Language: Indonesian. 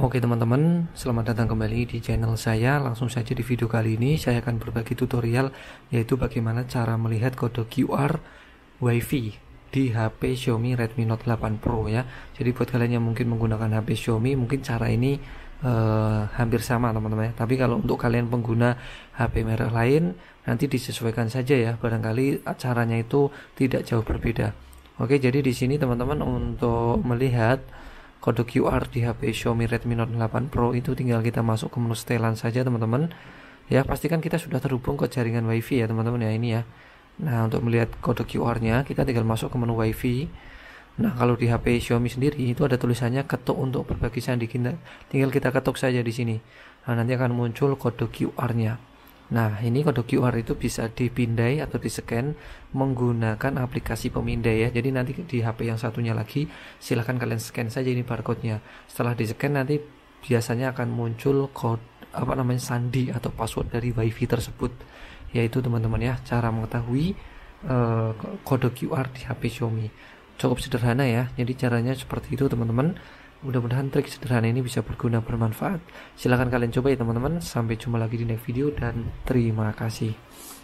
Oke teman-teman, selamat datang kembali di channel saya. Langsung saja di video kali ini saya akan berbagi tutorial yaitu bagaimana cara melihat kode QR WiFi di HP Xiaomi Redmi Note 8 Pro ya. Jadi buat kalian yang mungkin menggunakan HP Xiaomi, mungkin cara ini eh, hampir sama teman-teman ya. Tapi kalau untuk kalian pengguna HP merek lain, nanti disesuaikan saja ya. Barangkali caranya itu tidak jauh berbeda. Oke, jadi di sini teman-teman untuk melihat kode QR di HP Xiaomi Redmi Note 8 Pro itu tinggal kita masuk ke menu setelan saja teman-teman ya pastikan kita sudah terhubung ke jaringan WiFi ya teman-teman ya ini ya nah untuk melihat kode QR-nya kita tinggal masuk ke menu WiFi nah kalau di HP Xiaomi sendiri itu ada tulisannya ketuk untuk berbagi sandi kita tinggal kita ketuk saja di sini nah nanti akan muncul kode QR-nya Nah, ini kode QR itu bisa dipindai atau di-scan menggunakan aplikasi pemindai ya. Jadi nanti di HP yang satunya lagi silahkan kalian scan saja ini barcode-nya. Setelah di-scan nanti biasanya akan muncul kode apa namanya sandi atau password dari WiFi tersebut. Yaitu teman-teman ya, cara mengetahui uh, kode QR di HP Xiaomi. Cukup sederhana ya. Jadi caranya seperti itu teman-teman. Mudah-mudahan trik sederhana ini bisa berguna bermanfaat. Silahkan kalian coba ya teman-teman. Sampai jumpa lagi di next video dan terima kasih.